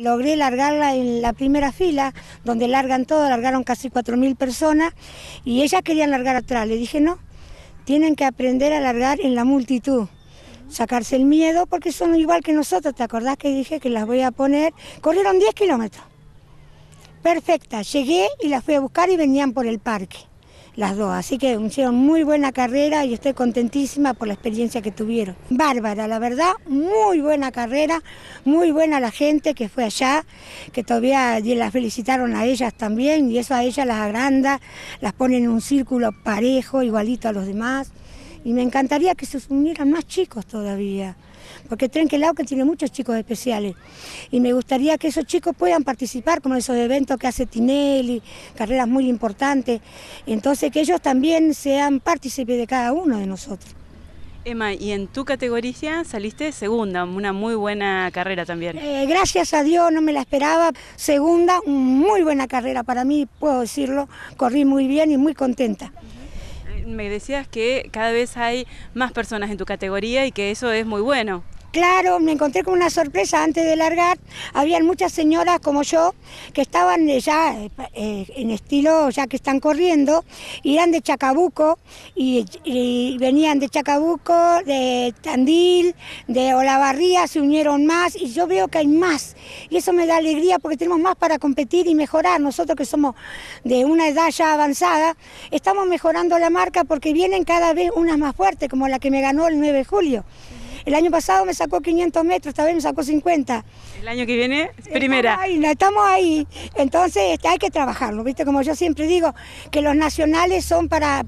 Logré largarla en la primera fila, donde largan todo, largaron casi 4.000 personas y ellas querían largar atrás. Le dije, no, tienen que aprender a largar en la multitud, sacarse el miedo porque son igual que nosotros. ¿Te acordás que dije que las voy a poner? Corrieron 10 kilómetros. Perfecta, llegué y las fui a buscar y venían por el parque las dos. Así que hicieron muy buena carrera y estoy contentísima por la experiencia que tuvieron. Bárbara, la verdad, muy buena carrera, muy buena la gente que fue allá, que todavía las felicitaron a ellas también y eso a ellas las agranda, las pone en un círculo parejo, igualito a los demás y me encantaría que se unieran más chicos todavía, porque tren que tiene muchos chicos especiales y me gustaría que esos chicos puedan participar como esos eventos que hace Tinelli, carreras muy importantes, entonces que ellos también sean partícipes de cada uno de nosotros. Emma, y en tu categoría saliste segunda, una muy buena carrera también. Eh, gracias a Dios, no me la esperaba. Segunda, muy buena carrera para mí, puedo decirlo. Corrí muy bien y muy contenta me decías que cada vez hay más personas en tu categoría y que eso es muy bueno. Claro, me encontré con una sorpresa antes de largar. Habían muchas señoras como yo que estaban ya eh, en estilo, ya que están corriendo, y eran de Chacabuco, y, venían de Chacabuco, de Tandil, de Olavarría, se unieron más, y yo veo que hay más. Y eso me da alegría porque tenemos más para competir y mejorar. Nosotros que somos de una edad ya avanzada, estamos mejorando la marca porque vienen cada vez unas más fuertes, como la que me ganó el 9 de julio. El año pasado me sacó 500 metros, esta vez me sacó 50. El año que viene, primera. Estamos ahí, estamos ahí. Entonces este, hay que trabajarlo, ¿viste? Como yo siempre digo, que los nacionales son para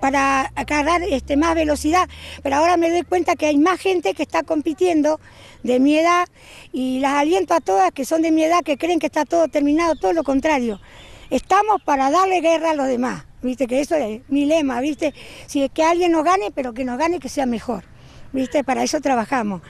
para este, más velocidad, pero ahora me doy cuenta que hay más gente que está compitiendo de mi edad y las aliento a todas que son de mi edad, que creen que está todo terminado, todo lo contrario. Estamos para darle guerra a los demás, viste que eso es mi lema, viste, si es que alguien nos gane, pero que nos gane que sea mejor. ¿viste? Para eso trabajamos.